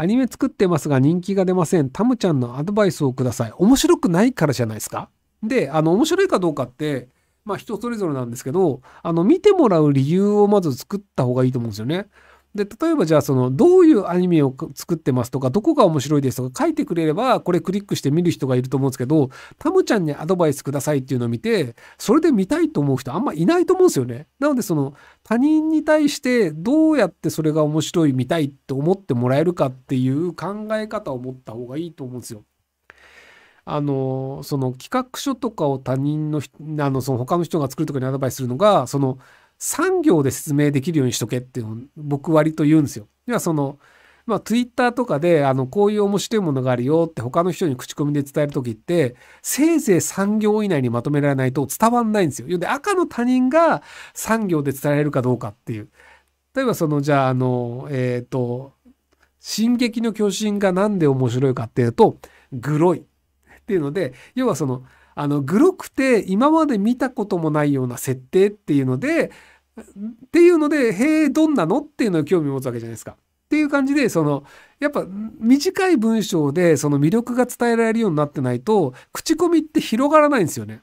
アニメ作ってますが人気が出ません。タムちゃんのアドバイスをください。面白くないからじゃないですかで、あの、面白いかどうかって、まあ人それぞれなんですけど、あの、見てもらう理由をまず作った方がいいと思うんですよね。で、例えばじゃあその、どういうアニメを作ってますとか、どこが面白いですとか書いてくれれば、これクリックして見る人がいると思うんですけど、タムちゃんにアドバイスくださいっていうのを見て、それで見たいと思う人あんまいないと思うんですよね。なのでその、他人に対してどうやってそれが面白い、見たいって思ってもらえるかっていう考え方を持った方がいいと思うんですよ。あの、その企画書とかを他人の、あの、その他の人が作るとかにアドバイスするのが、その、産業で説明できるようにしとけっていうのを僕割と言うんですよ。要はその、まあ、Twitter とかであのこういう面白いものがあるよって他の人に口コミで伝える時ってせいぜい産業以内にまとめられないと伝わんないんですよ。で赤の他人が産業で伝えられるかどうかっていう。例えばそのじゃああのえっ、ー、と「進撃の巨人」が何で面白いかっていうと「グロい」っていうので要はその「あの、グロくて今まで見たこともないような設定っていうので、っていうので、へえ、どんなのっていうのを興味持つわけじゃないですか。っていう感じで、その、やっぱ短い文章でその魅力が伝えられるようになってないと、口コミって広がらないんですよね。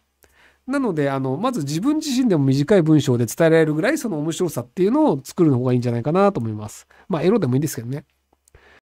なので、あの、まず自分自身でも短い文章で伝えられるぐらい、その面白さっていうのを作るの方がいいんじゃないかなと思います。まあ、エロでもいいんですけどね。